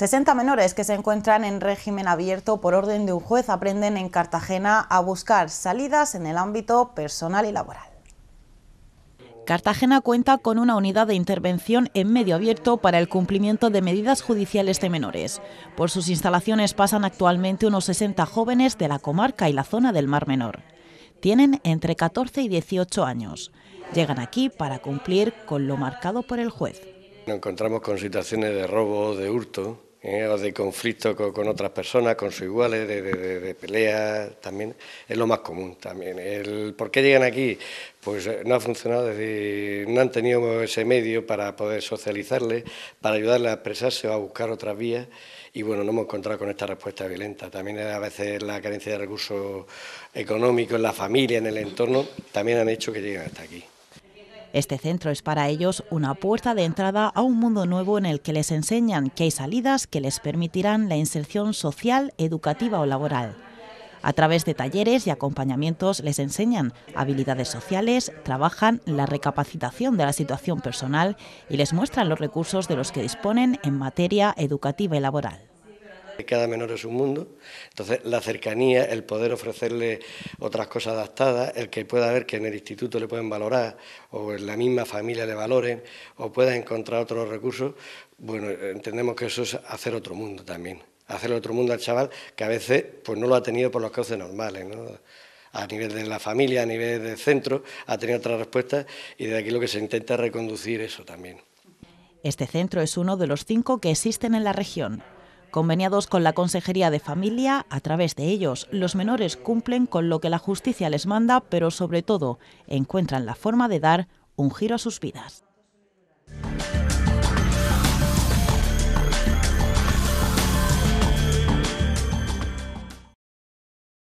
60 menores que se encuentran en régimen abierto por orden de un juez aprenden en Cartagena a buscar salidas en el ámbito personal y laboral. Cartagena cuenta con una unidad de intervención en medio abierto para el cumplimiento de medidas judiciales de menores. Por sus instalaciones pasan actualmente unos 60 jóvenes de la comarca y la zona del Mar Menor. Tienen entre 14 y 18 años. Llegan aquí para cumplir con lo marcado por el juez. Nos encontramos con situaciones de robo, de hurto, eh, de conflicto con, otras personas, con sus iguales, de, peleas, también es lo más común también. El, ¿Por qué llegan aquí? Pues eh, no ha funcionado, no han tenido ese medio para poder socializarle, para ayudarle a expresarse o a buscar otras vías y bueno, no hemos encontrado con esta respuesta violenta. También a veces la carencia de recursos económicos en la familia, en el entorno, también han hecho que lleguen hasta aquí. Este centro es para ellos una puerta de entrada a un mundo nuevo en el que les enseñan que hay salidas que les permitirán la inserción social, educativa o laboral. A través de talleres y acompañamientos les enseñan habilidades sociales, trabajan la recapacitación de la situación personal y les muestran los recursos de los que disponen en materia educativa y laboral. Cada menor es un mundo, entonces la cercanía, el poder ofrecerle otras cosas adaptadas, el que pueda ver que en el instituto le pueden valorar o en la misma familia le valoren o pueda encontrar otros recursos, bueno, entendemos que eso es hacer otro mundo también, hacer otro mundo al chaval que a veces pues no lo ha tenido por los cauces normales, ¿no? a nivel de la familia, a nivel de centro, ha tenido otras respuestas y de aquí lo que se intenta reconducir eso también. Este centro es uno de los cinco que existen en la región conveniados con la Consejería de Familia, a través de ellos los menores cumplen con lo que la justicia les manda, pero sobre todo encuentran la forma de dar un giro a sus vidas.